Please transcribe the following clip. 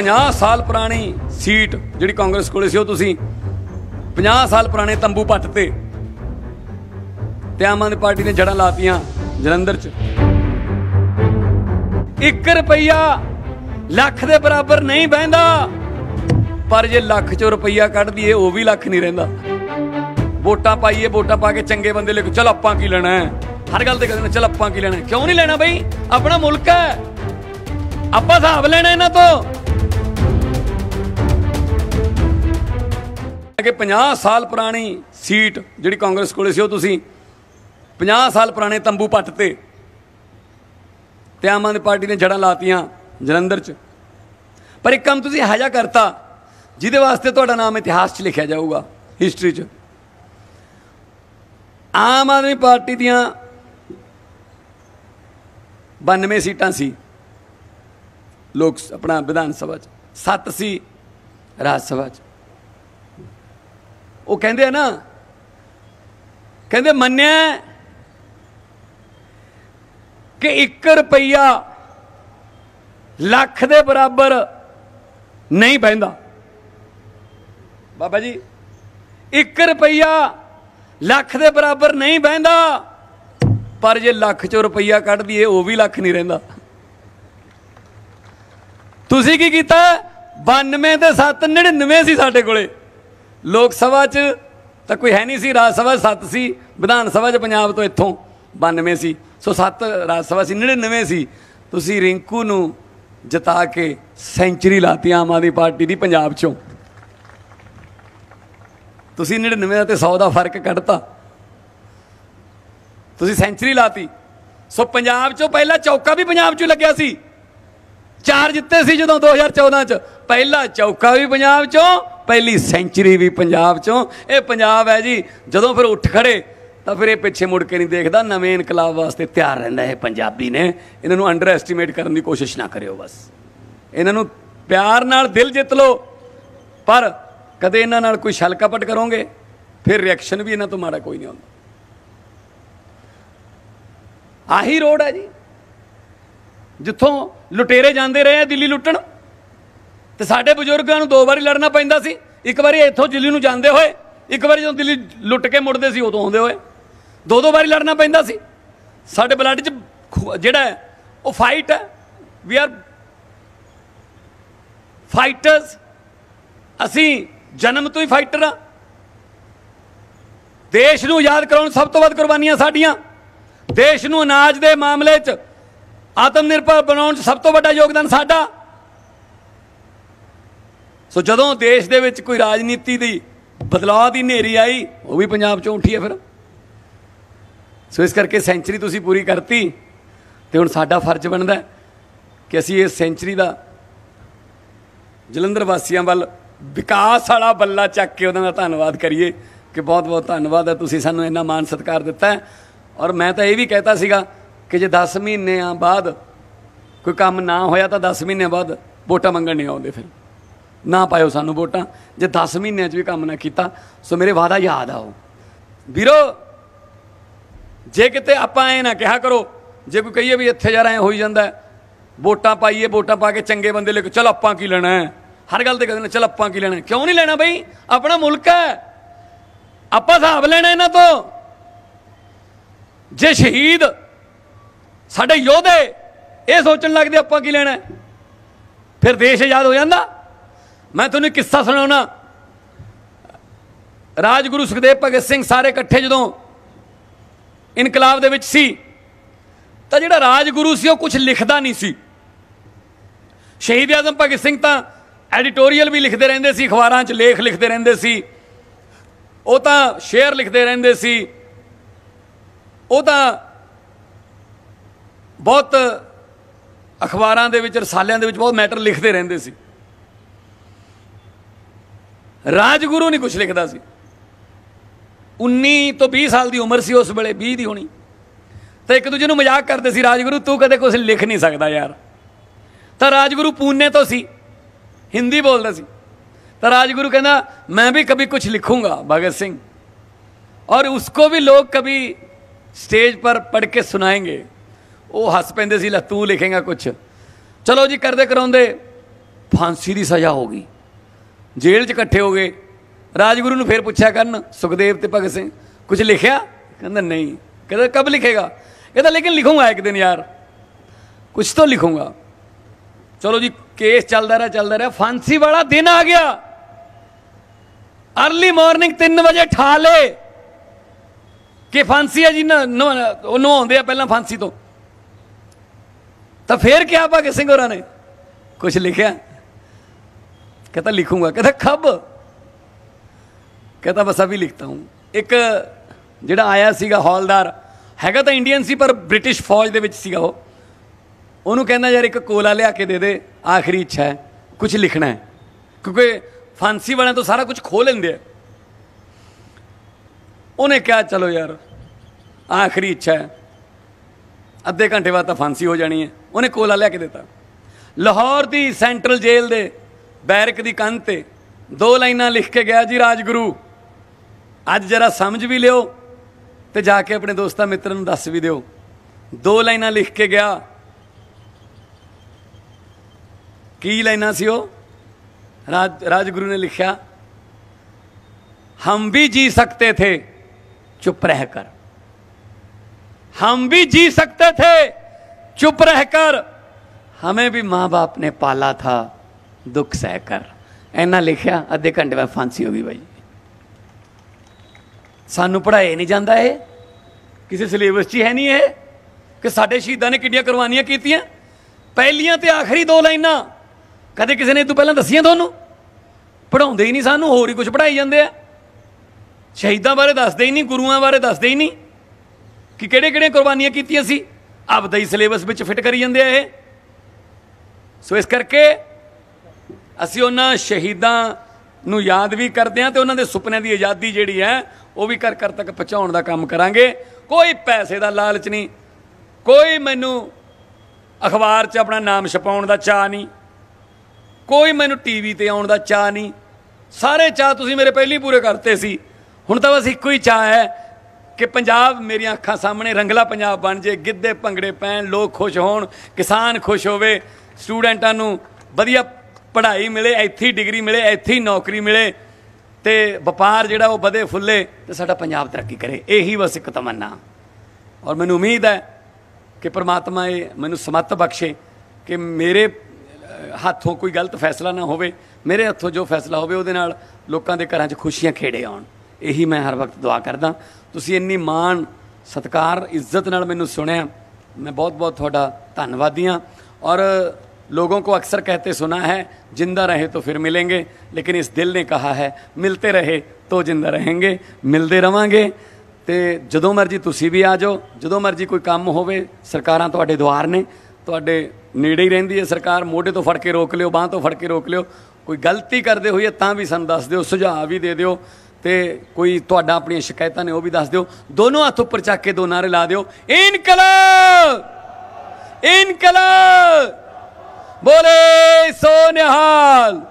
50 ਸਾਲ ਪੁਰਾਣੀ ਸੀਟ ਜਿਹੜੀ ਕਾਂਗਰਸ ਕੋਲੇ ਸੀ ਉਹ ਤੁਸੀਂ 50 ਸਾਲ ਪੁਰਾਣੇ ਤੰਬੂ ਪੱਟ ਤੇ ਤੇ ਆਮ ਆਦਮੀ ਪਾਰਟੀ ਨੇ ਜੜਾਂ ਲਾਤੀਆਂ ਜਲੰਧਰ 'ਚ 1 ਰੁਪਈਆ ਲੱਖ ਦੇ ਬਰਾਬਰ ਨਹੀਂ ਬਹਿੰਦਾ ਪਰ ਜੇ ਲੱਖ 'ਚੋਂ ਰੁਪਈਆ ਕੱਢ ਦਈਏ ਉਹ ਵੀ ਲੱਖ ਨਹੀਂ ਰਹਿੰਦਾ ਵੋਟਾਂ ਪਾਈਏ ਵੋਟਾਂ ਪਾ ਕੇ ਚੰਗੇ ਬੰਦੇ ਲਿਖੋ ਚਲ ਆਪਾਂ ਕੀ ਲੈਣਾ ਹਰ ਗੱਲ ਤੇ ਕਹਿੰਦੇ ਚਲ ਆਪਾਂ ਕੀ ਲੈਣਾ ਕਿਉਂ ਨਹੀਂ ਲੈਣਾ ਬਈ ਆਪਣਾ ਮੁਲਕ ਹੈ ਆਪਾਂ ਹਿਸਾਬ ਲੈਣਾ ਇਹਨਾਂ ਤੋਂ ਕਿ 50 ਸਾਲ ਪੁਰਾਣੀ ਸੀਟ ਜਿਹੜੀ ਕਾਂਗਰਸ ਕੋਲੇ ਸੀ ਉਹ ਤੁਸੀਂ 50 ਸਾਲ ਪੁਰਾਣੇ ਤੰਬੂ ਪੱਟ ਤੇ ਤੇ ਆਮ ਆਦਮੀ ਪਾਰਟੀ ਨੇ ਜੜਾਂ ਲਾਤੀਆਂ ਜਲੰਧਰ 'ਚ ਪਰ ਇੱਕ ਕੰਮ ਤੁਸੀਂ ਹਜਾ ਕਰਤਾ ਜਿਹਦੇ ਵਾਸਤੇ ਤੁਹਾਡਾ ਨਾਮ ਇਤਿਹਾਸ 'ਚ ਲਿਖਿਆ ਜਾਊਗਾ ਹਿਸਟਰੀ 'ਚ ਆਮ ਆਦਮੀ ਪਾਰਟੀ ਦੀਆਂ 92 ਸੀਟਾਂ ਸੀ ਲੋਕ ਆਪਣਾ ਵਿਧਾਨ ਸਭਾ 'ਚ 7 ਸੀ ਰਾਜ ਸਭਾ 'ਚ ਉਹ ਕਹਿੰਦੇ ਆ ਨਾ ਕਹਿੰਦੇ ਮੰਨਿਆ ਕਿ 1 ਰੁਪਈਆ ਲੱਖ ਦੇ ਬਰਾਬਰ ਨਹੀਂ ਪੈਂਦਾ ਬਾਬਾ ਜੀ 1 ਰੁਪਈਆ ਲੱਖ ਦੇ ਬਰਾਬਰ ਨਹੀਂ ਪੈਂਦਾ ਪਰ ਜੇ ਲੱਖ ਚੋਂ ਰੁਪਈਆ ਕੱਢ ਦਈਏ ਉਹ ਵੀ ਲੱਖ ਨਹੀਂ ਰਹਿੰਦਾ ਤੁਸੀਂ ਕੀ ਕੀਤਾ 92 ਤੇ 7 99 ਸੀ ਸਾਡੇ ਕੋਲੇ ਲੋਕ ਸਭਾ 'ਚ ਤਾਂ ਕੋਈ ਹੈ ਨਹੀਂ ਸੀ ਰਾਜ ਸਭਾ 7 ਸੀ ਵਿਧਾਨ ਸਭਾ 'ਚ ਪੰਜਾਬ ਤੋਂ ਇੱਥੋਂ 92 ਸੀ ਸੋ 7 ਰਾਜ ਸਭਾ ਸੀ 99 ਸੀ ਤੁਸੀਂ ਰਿੰਕੂ ਨੂੰ ਜਿਤਾ ਕੇ ਸੈਂਚਰੀ ਲਾਤੀ ਆਮ ਆਦੀ ਪਾਰਟੀ ਦੀ ਪੰਜਾਬ 'ਚੋਂ ਤੁਸੀਂ 99 ਤੇ 100 ਦਾ ਫਰਕ ਕੱਢਤਾ ਤੁਸੀਂ ਸੈਂਚਰੀ ਲਾਤੀ ਸੋ ਪੰਜਾਬ 'ਚੋਂ ਪਹਿਲਾ ਚੌਕਾ ਵੀ ਪੰਜਾਬ 'ਚੋਂ ਲੱਗਿਆ ਸੀ ਚਾਰ ਜਿੱਤੇ ਸੀ ਜਦੋਂ 2014 'ਚ ਪਹਿਲਾ ਚੌਕਾ ਵੀ ਪੰਜਾਬ 'ਚੋਂ ਪਹਿਲੀ ਸੈਂਚਰੀ ਵੀ ਪੰਜਾਬ ਚੋਂ ਇਹ ਪੰਜਾਬ ਹੈ ਜੀ ਜਦੋਂ ਫਿਰ ਉੱਠ ਖੜੇ ਤਾਂ ਫਿਰ ਇਹ ਪਿੱਛੇ ਮੁੜ ਕੇ ਨਹੀਂ ਦੇਖਦਾ ਨਵੇਂ ਇਨਕਲਾਬ ਵਾਸਤੇ ਤਿਆਰ ਰਹਿੰਦਾ ਇਹ ਪੰਜਾਬੀ ਨੇ ਇਹਨਾਂ ਨੂੰ ਅੰਡਰ ਐਸਟੀਮੇਟ ਕਰਨ ਦੀ ਕੋਸ਼ਿਸ਼ ਨਾ ਕਰਿਓ ਬਸ ਇਹਨਾਂ ਨੂੰ ਪਿਆਰ ਨਾਲ ਦਿਲ ਜਿੱਤ ਲਓ ਪਰ ਕਦੇ ਇਹਨਾਂ ਨਾਲ ਕੋਈ ਛਲਕਾਪਟ ਕਰੋਗੇ ਫਿਰ ਰਿਐਕਸ਼ਨ ਵੀ ਇਹਨਾਂ ਤੋਂ ਮਾੜਾ ਕੋਈ ਨਹੀਂ ਆਉਂਦਾ ਆਹੀ ਰੋਡ ਹੈ ਜੀ ਜਿੱਥੋਂ ਲੁਟੇਰੇ ਜਾਂਦੇ ਰਹੇ ਆ ਦਿੱਲੀ ਲੁੱਟਣ ਤੇ ਸਾਡੇ ਬਜ਼ੁਰਗਾਂ ਨੂੰ ਦੋ ਵਾਰੀ ਲੜਨਾ ਪੈਂਦਾ ਸੀ ਇੱਕ ਵਾਰੀ ਇੱਥੋਂ ਦਿੱਲੀ ਨੂੰ ਜਾਂਦੇ ਹੋਏ ਇੱਕ ਵਾਰੀ ਜਦੋਂ ਦਿੱਲੀ ਲੁੱਟ ਕੇ ਮੁੜਦੇ ਸੀ ਉਦੋਂ ਆਉਂਦੇ ਹੋਏ ਦੋ ਦੋ ਵਾਰੀ ਲੜਨਾ ਪੈਂਦਾ ਸੀ ਸਾਡੇ ਬਲੱਡ 'ਚ ਜਿਹੜਾ ਉਹ ਫਾਈਟ ਹੈ ਵੀ ਆਰ ਫਾਈਟਰਸ ਅਸੀਂ ਜਨਮ ਤੋਂ ਹੀ ਫਾਈਟਰ ਆ ਦੇਸ਼ ਨੂੰ ਯਾਦ ਕਰਾਉਣ ਸਭ ਤੋਂ ਵੱਧ ਕੁਰਬਾਨੀਆਂ ਸਾਡੀਆਂ ਦੇਸ਼ ਨੂੰ ਅਨਾਜ ਦੇ ਮਾਮਲੇ 'ਚ ਆਤਮ ਨਿਰਭਰ ਬਣਾਉਣ 'ਚ ਸਭ ਤੋਂ ਵੱਡਾ ਯੋਗਦਾਨ ਸਾਡਾ ਸੋ ਜਦੋਂ ਦੇਸ਼ ਦੇ ਵਿੱਚ ਕੋਈ ਰਾਜਨੀਤੀ ਦੀ ਬਦਲਾਅ ਦੀ ਨੇਰੀ ਆਈ ਉਹ ਵੀ ਪੰਜਾਬ ਚੋਂ ਉੱਠੀ ਹੈ ਫਿਰ ਸੋ ਇਸ ਕਰਕੇ ਸੈਂਚਰੀ ਤੁਸੀਂ ਪੂਰੀ ਕਰਤੀ ਤੇ ਹੁਣ ਸਾਡਾ ਫਰਜ਼ ਬਣਦਾ ਕਿ ਅਸੀਂ ਇਸ ਸੈਂਚਰੀ ਦਾ ਜਲੰਧਰ ਵਾਸੀਆਂ ਵੱਲ ਵਿਕਾਸ ਵਾਲਾ ਬੱਲਾ ਚੱਕ ਕੇ ਉਹਨਾਂ ਦਾ ਧੰਨਵਾਦ ਕਰੀਏ ਕਿ ਬਹੁਤ ਬਹੁਤ ਧੰਨਵਾਦ ਹੈ ਤੁਸੀਂ ਸਾਨੂੰ ਇੰਨਾ ਮਾਨ ਸਤਿਕਾਰ ਦਿੱਤਾ ਹੈ ਔਰ ਮੈਂ ਤਾਂ ਇਹ ਵੀ ਕਹਿਤਾ ਸੀਗਾ ਕਿ ਜੇ 10 ਮਹੀਨੇ ਆ ਬਾਅਦ ਕੋਈ ਕੰਮ ਨਾ ਹੋਇਆ ਤਾਂ 10 ਮਹੀਨੇ ਬਾਅਦ ਵੋਟਾਂ ਮੰਗਣ ਨਹੀਂ ਆਉਂਦੇ ਫਿਰ ਨਾ ਪਾਇਓ ਸਾਨੂੰ ਵੋਟਾਂ ਜੇ 10 ਮਹੀਨਿਆਂ 'ਚ ਵੀ ਕੰਮ ਨਾ ਕੀਤਾ ਸੋ ਮੇਰੇ ਵਾਦਾ ਯਾਦ ਆਓ ਵੀਰੋ ਜੇ ਕਿਤੇ ਆਪਾਂ ਐ ਨਾ ਕਿਹਾ ਕਰੋ ਜੇ ਕੋਈ ਕਹੀਏ ਵੀ ਇੱਥੇ ਜਾ ਐ ਹੋਈ ਜਾਂਦਾ ਵੋਟਾਂ ਪਾਈਏ ਵੋਟਾਂ ਪਾ ਕੇ ਚੰਗੇ ਬੰਦੇ ਲੈ ਚਲ ਆਪਾਂ ਕੀ ਲੈਣਾ ਹਰ ਗੱਲ ਤੇ ਕਹਿੰਦੇ ਚਲ ਆਪਾਂ ਕੀ ਲੈਣਾ ਕਿਉਂ ਨਹੀਂ ਲੈਣਾ ਬਈ ਆਪਣਾ ਮੁਲਕ ਹੈ ਆਪਾਂ ਹਿਸਾਬ ਲੈਣਾ ਇਹਨਾਂ ਤੋਂ ਜੇ ਸ਼ਹੀਦ ਸਾਡੇ ਯੋਧੇ ਇਹ ਸੋਚਣ ਲੱਗਦੇ ਆਪਾਂ ਕੀ ਲੈਣਾ ਫਿਰ ਦੇਸ਼ ਆਜ਼ਾਦ ਹੋ ਜਾਂਦਾ ਮੈਂ ਤੁਹਾਨੂੰ ਕਿੱਸਾ ਸੁਣਾਉਣਾ ਰਾਜਗੁਰੂ ਸੁਖਦੇਵ ਭਗਤ ਸਿੰਘ ਸਾਰੇ ਇਕੱਠੇ ਜਦੋਂ ਇਨਕਲਾਬ ਦੇ ਵਿੱਚ ਸੀ ਤਾਂ ਜਿਹੜਾ ਰਾਜਗੁਰੂ ਸੀ ਉਹ ਕੁਝ ਲਿਖਦਾ ਨਹੀਂ ਸੀ ਸ਼ਹੀਦ ਆਜ਼ਮ ਭਗਤ ਸਿੰਘ ਤਾਂ ਐਡੀਟੋਰੀਅਲ ਵੀ ਲਿਖਦੇ ਰਹਿੰਦੇ ਸੀ ਅਖਬਾਰਾਂ 'ਚ ਲੇਖ ਲਿਖਦੇ ਰਹਿੰਦੇ ਸੀ ਉਹ ਤਾਂ ਸ਼ੇਅਰ ਲਿਖਦੇ ਰਹਿੰਦੇ ਸੀ ਉਹ ਤਾਂ ਬਹੁਤ ਅਖਬਾਰਾਂ ਦੇ ਵਿੱਚ ਰਸਾਲਿਆਂ ਦੇ ਵਿੱਚ ਬਹੁਤ ਮੈਟਰ ਲਿਖਦੇ ਰਹਿੰਦੇ ਸੀ ਰਾਜਗੁਰੂ ਨਹੀਂ ਕੁਝ ਲਿਖਦਾ ਸੀ 19 ਤੋਂ 20 ਸਾਲ ਦੀ ਉਮਰ ਸੀ ਉਸ ਵੇਲੇ 20 ਦੀ ਹੋਣੀ ਤਾਂ ਇੱਕ ਦੂਜੇ ਨੂੰ ਮਜ਼ਾਕ ਕਰਦੇ ਸੀ ਰਾਜਗੁਰੂ ਤੂੰ ਕਦੇ ਕੁਝ ਲਿਖ ਨਹੀਂ ਸਕਦਾ ਯਾਰ ਤਾਂ ਰਾਜਗੁਰੂ ਪੂਨੇ ਤੋਂ ਸੀ ਹਿੰਦੀ ਬੋਲਦਾ ਸੀ ਤਾਂ ਰਾਜਗੁਰੂ ਕਹਿੰਦਾ ਮੈਂ ਵੀ ਕभी ਕੁਝ ਲਿਖੂੰਗਾ ਭਗਤ ਸਿੰਘ ਉਸ ਕੋ ਵੀ ਲੋਕ ਕبھی ਸਟੇਜ ਪਰ ਪੜ ਕੇ ਸੁਣਾਏਗੇ ਉਹ ਹੱਸ ਪੈਂਦੇ ਸੀ ਲੈ ਤੂੰ ਲਿਖੇਗਾ ਕੁਝ ਚਲੋ ਜੀ ਕਰਦੇ ਕਰਾਉਂਦੇ ਫਾਂਸੀ ਦੀ ਸਜ਼ਾ ਹੋ ਗਈ ਜੇਲ੍ਹ 'ਚ ਇਕੱਠੇ ਹੋ ਗਏ ਰਾਜਗੁਰੂ ਨੂੰ ਫੇਰ ਪੁੱਛਿਆ ਕਰਨ ਸੁਖਦੇਵ ਤੇ ਭਗਤ ਸਿੰਘ ਕੁਝ ਲਿਖਿਆ ਕਹਿੰਦਾ ਨਹੀਂ ਕਹਿੰਦਾ ਕਬ ਲਿਖੇਗਾ ਕਹਿੰਦਾ ਲੇਕਿਨ ਲਿਖੂੰਗਾ ਇੱਕ ਦਿਨ ਯਾਰ ਕੁਝ ਤਾਂ ਲਿਖੂੰਗਾ ਚਲੋ ਜੀ ਕੇਸ ਚੱਲਦਾ ਰਿਹਾ ਚੱਲਦਾ ਰਿਹਾ ਫਾਂਸੀ ਵਾਲਾ ਦਿਨ ਆ ਗਿਆ अर्ਲੀ ਮਾਰਨਿੰਗ 3 ਵਜੇ ਠਾਲੇ ਕਿ ਫਾਂਸੀ ਹੈ ਜੀ ਨਾ ਉਹ ਨਵਾਉਂਦੇ ਆ ਪਹਿਲਾਂ ਫਾਂਸੀ ਤੋਂ ਤਾਂ ਫੇਰ ਕਿਹਾ ਭਗਤ ਸਿੰਘ ਹੋਰਾਂ ਨੇ ਕੁਝ ਲਿਖਿਆ ਕਹਿੰਦਾ ਲਿਖੂਗਾ ਕਹਿੰਦਾ ਖੱਬ ਕਹਿੰਦਾ ਬਸ ਆ ਵੀ ਲਿਖਤਾ ਹੂੰ ਇੱਕ ਜਿਹੜਾ ਆਇਆ ਸੀਗਾ ਹੌਲਦਾਰ ਹੈਗਾ ਤਾਂ ਇੰਡੀਅਨ ਸੀ ਪਰ ਬ੍ਰਿਟਿਸ਼ ਫੌਜ ਦੇ ਵਿੱਚ ਸੀਗਾ ਉਹ ਉਹਨੂੰ ਕਹਿੰਦਾ ਯਾਰ ਇੱਕ ਕੋਲਾ ਲਿਆ ਕੇ ਦੇ ਦੇ ਆਖਰੀ ਇੱਛਾ ਹੈ ਕੁਝ ਲਿਖਣਾ ਹੈ ਕਿਉਂਕਿ ਫਾਂਸੀ ਵਾਲਿਆਂ ਤੋਂ ਸਾਰਾ ਕੁਝ ਖੋ ਲੈਂਦੇ ਆ ਉਹਨੇ ਕਿਹਾ ਚਲੋ ਯਾਰ ਆਖਰੀ ਇੱਛਾ ਹੈ ਅੱਧੇ ਘੰਟੇ ਬਾਅਦ ਤਾਂ ਫਾਂਸੀ ਹੋ ਜਾਣੀ ਹੈ ਉਹਨੇ ਕੋਲਾ ਲਿਆ ਕੇ ਦਿੱਤਾ ਲਾਹੌਰ ਦੀ ਸੈਂਟਰਲ ਜੇਲ੍ਹ ਦੇ ਬੈਰਕ ਦੀ ਕੰਧ ਤੇ ਦੋ ਲਾਈਨਾਂ ਲਿਖ ਕੇ ਗਿਆ ਜੀ ਰਾਜਗੁਰੂ ਅੱਜ ਜਰਾ ਸਮਝ ਵੀ ਲਿਓ ਤੇ ਜਾ ਕੇ ਆਪਣੇ ਦੋਸਤਾਂ ਮਿੱਤਰਾਂ ਨੂੰ ਦੱਸ ਵੀ ਦਿਓ ਦੋ ਲਾਈਨਾਂ ਲਿਖ ਕੇ ਗਿਆ ਕੀ ਲਾਈਨਾਂ ਸੀ ਉਹ राज राजगुरु ने लिखा हम भी जी सकते थे चुप रहकर हम भी जी सकते थे चुप रहकर हमें भी मां बाप ने पाला था ਦੁੱਖ ਸਹਿ ਕਰ ਐਨਾ ਲਿਖਿਆ ਅੱਧੇ ਘੰਟੇ ਵਿੱਚ ਫਾਂਸੀ ਹੋ ਗਈ ਬਾਈ ਸਾਨੂੰ ਪੜਾਏ ਨਹੀਂ ਜਾਂਦਾ ਇਹ ਕਿਸੇ ਸਿਲੇਬਸ 'ਚ ਹੈ ਨਹੀਂ ਇਹ ਕਿ ਸਾਡੇ ਸ਼ਹੀਦਾਂ ਨੇ ਕਿੰਨੀਆਂ ਕੁਰਬਾਨੀਆਂ ਕੀਤੀਆਂ ਪਹਿਲੀਆਂ ਤੇ ਆਖਰੀ ਦੋ ਲਾਈਨਾਂ ਕਦੇ ਕਿਸੇ ਨੇ ਤੂੰ ਪਹਿਲਾਂ ਦੱਸੀਆਂ ਤੁਹਾਨੂੰ ਪੜਾਉਂਦੇ ਹੀ ਨਹੀਂ ਸਾਨੂੰ ਹੋਰ ਹੀ ਕੁਝ ਪੜਾਈ ਜਾਂਦੇ ਆ ਸ਼ਹੀਦਾਂ ਬਾਰੇ ਦੱਸਦੇ ਹੀ ਨਹੀਂ ਗੁਰੂਆਂ ਬਾਰੇ ਦੱਸਦੇ ਹੀ ਨਹੀਂ ਕਿ ਕਿਹੜੇ ਕਿਹੜੇ ਕੁਰਬਾਨੀਆਂ ਕੀਤੀਆਂ ਸੀ ਆਪਦਾ ਹੀ ਸਿਲੇਬਸ ਵਿੱਚ ਫਿੱਟ ਕਰੀ ਜਾਂਦੇ ਆ ਇਹ ਸੋ ਇਸ ਕਰਕੇ ਅਸੀਂ ਉਹਨਾਂ ਸ਼ਹੀਦਾਂ ਨੂੰ ਯਾਦ ਵੀ ਕਰਦੇ ਹਾਂ ਤੇ ਉਹਨਾਂ ਦੇ ਸੁਪਨਿਆਂ ਦੀ ਆਜ਼ਾਦੀ ਜਿਹੜੀ ਹੈ ਉਹ ਵੀ ਘਰ ਘਰ ਤੱਕ ਪਹੁੰਚਾਉਣ ਦਾ ਕੰਮ ਕਰਾਂਗੇ ਕੋਈ ਪੈਸੇ ਦਾ ਲਾਲਚ ਨਹੀਂ ਕੋਈ ਮੈਨੂੰ ਅਖਬਾਰ 'ਚ ਆਪਣਾ ਨਾਮ ਛਪਾਉਣ ਦਾ ਚਾਹ ਨਹੀਂ ਕੋਈ ਮੈਨੂੰ ਟੀਵੀ ਤੇ ਆਉਣ ਦਾ ਚਾਹ ਨਹੀਂ ਸਾਰੇ ਚਾਹ ਤੁਸੀਂ ਮੇਰੇ ਪਹਿਲੀ ਪੂਰੇ ਕਰਤੇ ਸੀ ਹੁਣ ਤਾਂ ਬਸ ਇੱਕੋ ਹੀ ਚਾਹ ਹੈ ਕਿ ਪੰਜਾਬ ਮੇਰੀਆਂ ਅੱਖਾਂ ਸਾਹਮਣੇ ਰੰਗਲਾ ਪੰਜਾਬ ਬਣ ਜੇ ਗਿੱਧੇ ਭੰਗੜੇ ਪੈਣ ਲੋਕ ਖੁਸ਼ ਹੋਣ ਕਿਸਾਨ ਖੁਸ਼ ਹੋਵੇ ਸਟੂਡੈਂਟਾਂ ਨੂੰ ਵਧੀਆ ਪੜ੍ਹਾਈ ਮਿਲੇ ਇੱਥੇ ਡਿਗਰੀ ਮਿਲੇ ਇੱਥੇ ਨੌਕਰੀ ਮਿਲੇ ਤੇ ਵਪਾਰ ਜਿਹੜਾ ਉਹ ਵਧੇ ਫੁੱਲੇ ਤੇ ਸਾਡਾ ਪੰਜਾਬ ਤਰੱਕੀ ਕਰੇ ਇਹੀ ਬਸ ਇੱਕ ਤਮੰਨਾ ਔਰ ਮੈਨੂੰ ਉਮੀਦ ਹੈ ਕਿ ਪ੍ਰਮਾਤਮਾ ਇਹ ਮੈਨੂੰ ਸਮਤ ਬਖਸ਼ੇ ਕਿ ਮੇਰੇ ਹੱਥੋਂ ਕੋਈ ਗਲਤ ਫੈਸਲਾ ਨਾ ਹੋਵੇ ਮੇਰੇ ਹੱਥੋਂ ਜੋ ਫੈਸਲਾ ਹੋਵੇ ਉਹਦੇ ਨਾਲ ਲੋਕਾਂ ਦੇ ਘਰਾਂ 'ਚ ਖੁਸ਼ੀਆਂ ਖੇੜੇ ਆਉਣ ਇਹੀ ਮੈਂ ਹਰ ਵਕਤ ਦੁਆ ਕਰਦਾ ਤੁਸੀਂ ਇੰਨੀ ਮਾਣ ਸਤਕਾਰ ਇੱਜ਼ਤ ਨਾਲ ਮੈਨੂੰ ਸੁਣਿਆ ਮੈਂ ਬਹੁਤ ਬਹੁਤ ਤੁਹਾਡਾ ਧੰਨਵਾਦੀ ਹਾਂ ਔਰ लोगों ਕੋ ਅਕਸਰ ਕਹਤੇ ਸੁਨਾ ਹੈ ਜਿੰਦਾ ਰਹੇ ਤੋ ਫਿਰ मिलेंगे ਲੇਕਿਨ ਇਸ ਦਿਲ ਨੇ ਕਹਾ ਹੈ ਮਿਲਤੇ ਰਹੇ ਤੋ ਜਿੰਦਾ ਰਹेंगे ਮਿਲਦੇ ਰਵਾਂਗੇ ਤੇ ਜਦੋਂ ਮਰਜ਼ੀ ਤੁਸੀਂ ਵੀ ਆ ਜਾਓ ਜਦੋਂ ਮਰਜ਼ੀ ਕੋਈ ਕੰਮ ਹੋਵੇ ਸਰਕਾਰਾਂ ਤੁਹਾਡੇ ਦਵਾਰ ਨੇ ਤੁਹਾਡੇ ਨੇੜੇ ਹੀ ਰਹਿੰਦੀ ਹੈ ਸਰਕਾਰ ਮੋਢੇ ਤੋਂ ਫੜ ਕੇ ਰੋਕ ਲਿਓ ਬਾਹ ਤੋਂ ਫੜ ਕੇ ਰੋਕ ਲਿਓ ਕੋਈ ਗਲਤੀ ਕਰਦੇ ਹੋਈਏ ਤਾਂ ਵੀ ਸਾਨੂੰ ਦੱਸ ਦਿਓ ਸੁਝਾਅ ਵੀ ਦੇ ਦਿਓ ਤੇ ਕੋਈ ਤੁਹਾਡਾ ਆਪਣੀਆਂ ਸ਼ਿਕਾਇਤਾਂ ਨੇ ਉਹ ਵੀ ਦੱਸ ਦਿਓ ਦੋਨੋਂ ਹੱਥ ਉੱਪਰ ਚੱਕ ਕੇ ਦੋ ਨਾਰੇ ਲਾ ਦਿਓ ਇਨਕਲਾਬ ਇਨਕਲਾਬ ਬੋਲੇ ਸੋ ਨਿਹਾਲ